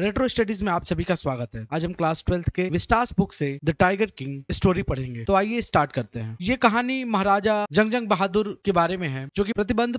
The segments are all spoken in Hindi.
रेट्रो स्टडीज में आप सभी का स्वागत है आज हम क्लास ट्वेल्थ के विस्टास बुक से द टाइगर किंग स्टोरी पढ़ेंगे तो आइए स्टार्ट करते हैं ये कहानी महाराजा जंग जंग बहादुर के बारे में है जो कि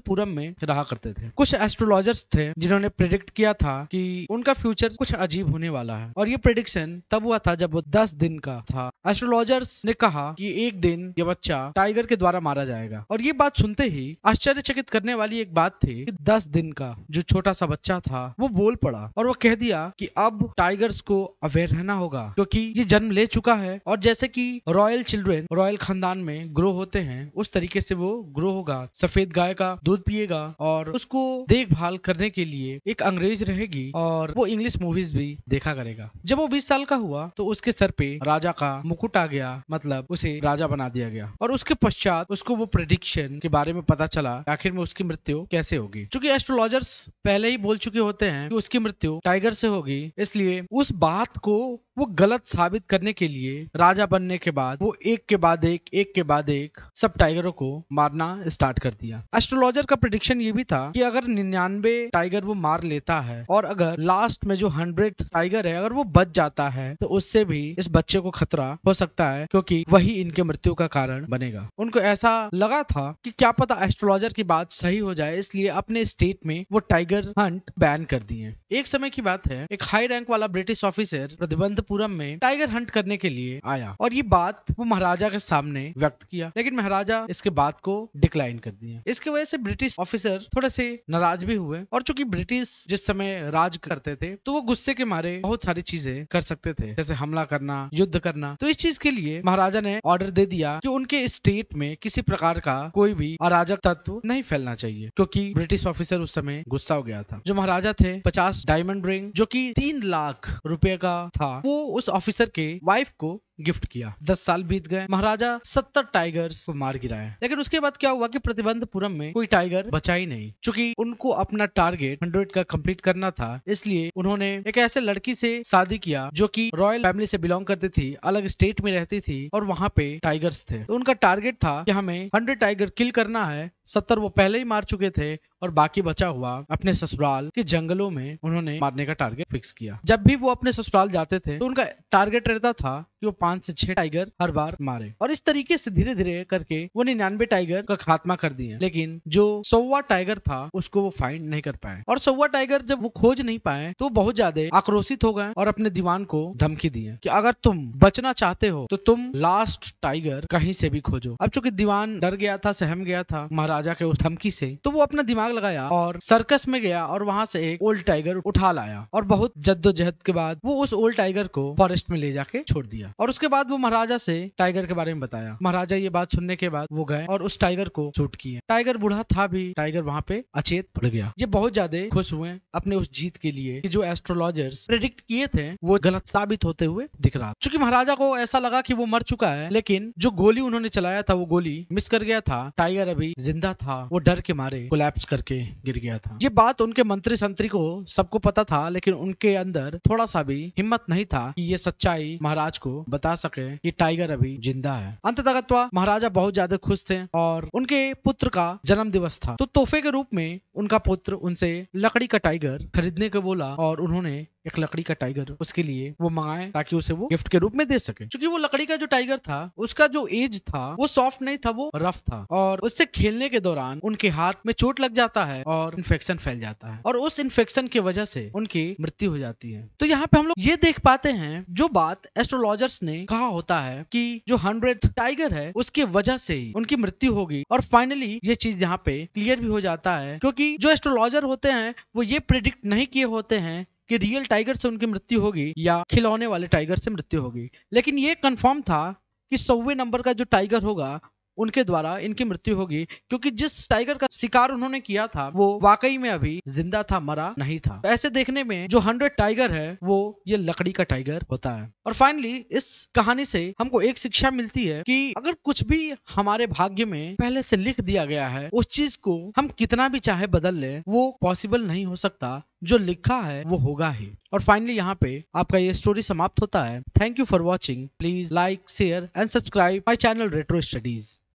पूरम में रहा करते थे कुछ एस्ट्रोलॉजर्स थे जिन्होंने प्रिडिक्ट किया था कि उनका फ्यूचर कुछ अजीब होने वाला है और ये प्रिडिक्शन तब हुआ था जब वो दस दिन का था एस्ट्रोलॉजर्स ने कहा कि एक दिन ये बच्चा टाइगर के द्वारा मारा जाएगा और ये बात सुनते ही आश्चर्यचकित करने वाली एक बात थी कि दस दिन का जो छोटा सा बच्चा था वो बोल पड़ा और वो कह दिया कि अब टाइगर्स को अवेयर रहना होगा क्योंकि ये जन्म ले चुका है और जैसे कि रॉयल चिल्ड्रन रॉयल खानदान में ग्रो होते हैं उस तरीके से वो ग्रो होगा सफेद गाय का दूध पिएगा और उसको देखभाल करने के लिए एक अंग्रेज रहेगी और वो इंग्लिश मूवीज भी देखा करेगा जब वो बीस साल का हुआ तो उसके सर पे राजा का मुकुट आ गया मतलब उसे राजा बना दिया गया और उसके पश्चात उसको वो प्रडिक्शन के बारे में पता चला आखिर में उसकी मृत्यु कैसे होगी क्योंकि एस्ट्रोलॉजर्स पहले ही बोल चुके होते हैं कि उसकी मृत्यु टाइगर से हो होगी इसलिए उस बात को वो गलत साबित करने के लिए राजा बनने के बाद वो एक के बाद एक एक के बाद एक सब टाइगरों को मारना स्टार्ट कर दिया एस्ट्रोलॉजर का प्रोडिक्शन ये भी था कि अगर निन्यानवे टाइगर वो मार लेता है और अगर लास्ट में जो हंड्रेड टाइगर है अगर वो बच जाता है तो उससे भी इस बच्चे को खतरा हो सकता है क्योंकि वही इनके मृत्यु का कारण बनेगा उनको ऐसा लगा था कि क्या पता एस्ट्रोलॉजर की बात सही हो जाए इसलिए अपने स्टेट में वो टाइगर हंट बैन कर दिए एक समय की बात है एक हाई रैंक वाला ब्रिटिश ऑफिसर प्रतिबंध अंतपुरम में टाइगर हंट करने के लिए आया और ये बात वो महाराजा के सामने व्यक्त किया लेकिन महाराजा इसके बात को डिक्लाइन कर दिया इसके वजह से ब्रिटिश ऑफिसर थोड़े से नाराज भी हुए और चूंकि ब्रिटिश जिस समय राज करते थे तो वो गुस्से के मारे बहुत सारी चीजें कर सकते थे जैसे हमला करना युद्ध करना तो इस चीज के लिए महाराजा ने ऑर्डर दे दिया कि उनके स्टेट में किसी प्रकार का कोई भी अराजक तत्व नहीं फैलना चाहिए क्योंकि ब्रिटिश ऑफिसर उस समय गुस्सा हो गया था जो महाराजा थे पचास डायमंड रिंग जो की तीन लाख रुपए का था वो वो उस ऑफिसर के वाइफ को गिफ्ट किया दस साल बीत गए महाराजा सत्तर टाइगर्स को मार गिराए लेकिन उसके बाद क्या हुआ कि प्रतिबंधपुरम में कोई टाइगर बचा ही नहीं चूंकि उनको अपना टारगेट हंड्रेड का कंप्लीट करना था इसलिए उन्होंने एक ऐसे लड़की से शादी किया जो कि रॉयल फैमिली से बिलोंग करती थी अलग स्टेट में रहती थी और वहाँ पे टाइगर्स थे तो उनका टारगेट था कि हमें हंड्रेड टाइगर किल करना है सत्तर वो पहले ही मार चुके थे और बाकी बचा हुआ अपने ससुराल के जंगलों में उन्होंने मारने का टारगेट फिक्स किया जब भी वो अपने ससुराल जाते थे तो उनका टारगेट रहता था कि वो पांच से छह टाइगर हर बार मारे और इस तरीके से धीरे धीरे करके वो निन्यानवे टाइगर का खात्मा कर दिए लेकिन जो सौवा टाइगर था उसको वो फाइंड नहीं कर पाए और सौवा टाइगर जब वो खोज नहीं पाए तो बहुत ज्यादा आक्रोशित हो गए और अपने दीवान को धमकी दिए कि अगर तुम बचना चाहते हो तो तुम लास्ट टाइगर कहीं से भी खोजो अब चूंकि दीवान डर गया था सहम गया था महाराजा के उस धमकी से तो वो अपना दिमाग लगाया और सर्कस में गया और वहां से एक ओल्ड टाइगर उठा लाया और बहुत जद्दोजहद के बाद वो उस ओल्ड टाइगर को फॉरेस्ट में ले जाके छोड़ दिया और उसके बाद वो महाराजा से टाइगर के बारे में बताया महाराजा ये बात सुनने के बाद वो गए और उस टाइगर को शूट किए टाइगर बूढ़ा था भी टाइगर वहाँ पे अचेत पड़ गया ये बहुत ज्यादा खुश हुए अपने उस जीत के लिए जो एस्ट्रोलॉजर्स प्रेडिक्ट किए थे वो गलत साबित होते हुए दिख रहा चूँकी महाराजा को ऐसा लगा की वो मर चुका है लेकिन जो गोली उन्होंने चलाया था वो गोली मिस कर गया था टाइगर अभी जिंदा था वो डर के मारे कोलैप्स करके गिर गया था ये बात उनके मंत्री संतरी को सबको पता था लेकिन उनके अंदर थोड़ा सा भी हिम्मत नहीं था कि ये सच्चाई महाराज को बता बता सके कि टाइगर अभी जिंदा है अंत महाराजा बहुत ज्यादा खुश थे और उनके पुत्र का जन्म दिवस था तो तोहफे के रूप में उनका पुत्र उनसे लकड़ी का टाइगर खरीदने को बोला और उन्होंने एक लकड़ी का टाइगर उसके लिए वो मंगाए ताकि उसे वो गिफ्ट के रूप में दे सके क्योंकि वो लकड़ी का जो टाइगर था उसका जो एज था वो सॉफ्ट नहीं था वो रफ था और उससे खेलने के दौरान उनके हाथ में चोट लग जाता है और इन्फेक्शन फैल जाता है और उस इन्फेक्शन की वजह से उनकी मृत्यु हो जाती है तो यहाँ पे हम लोग ये देख पाते हैं जो बात एस्ट्रोलॉजर्स ने कहा होता है की जो हंड्रेड टाइगर है उसकी वजह से ही उनकी मृत्यु होगी और फाइनली ये चीज यहाँ पे क्लियर भी हो जाता है क्योंकि जो एस्ट्रोलॉजर होते हैं वो ये प्रिडिक्ट नहीं किए होते हैं कि रियल टाइगर से उनकी मृत्यु होगी या खिलौने वाले टाइगर से मृत्यु होगी लेकिन ये कंफर्म था कि सौवे नंबर का जो टाइगर होगा उनके द्वारा इनकी मृत्यु होगी क्योंकि जिस टाइगर का शिकार उन्होंने किया था वो वाकई में अभी जिंदा था मरा नहीं था तो ऐसे देखने में जो हंड्रेड टाइगर है वो ये लकड़ी का टाइगर होता है और फाइनली इस कहानी से हमको एक शिक्षा मिलती है कि अगर कुछ भी हमारे भाग्य में पहले से लिख दिया गया है उस चीज को हम कितना भी चाहे बदल ले वो पॉसिबल नहीं हो सकता जो लिखा है वो होगा ही और फाइनली यहाँ पे आपका ये स्टोरी समाप्त होता है thank you for watching please like share and subscribe my channel retro studies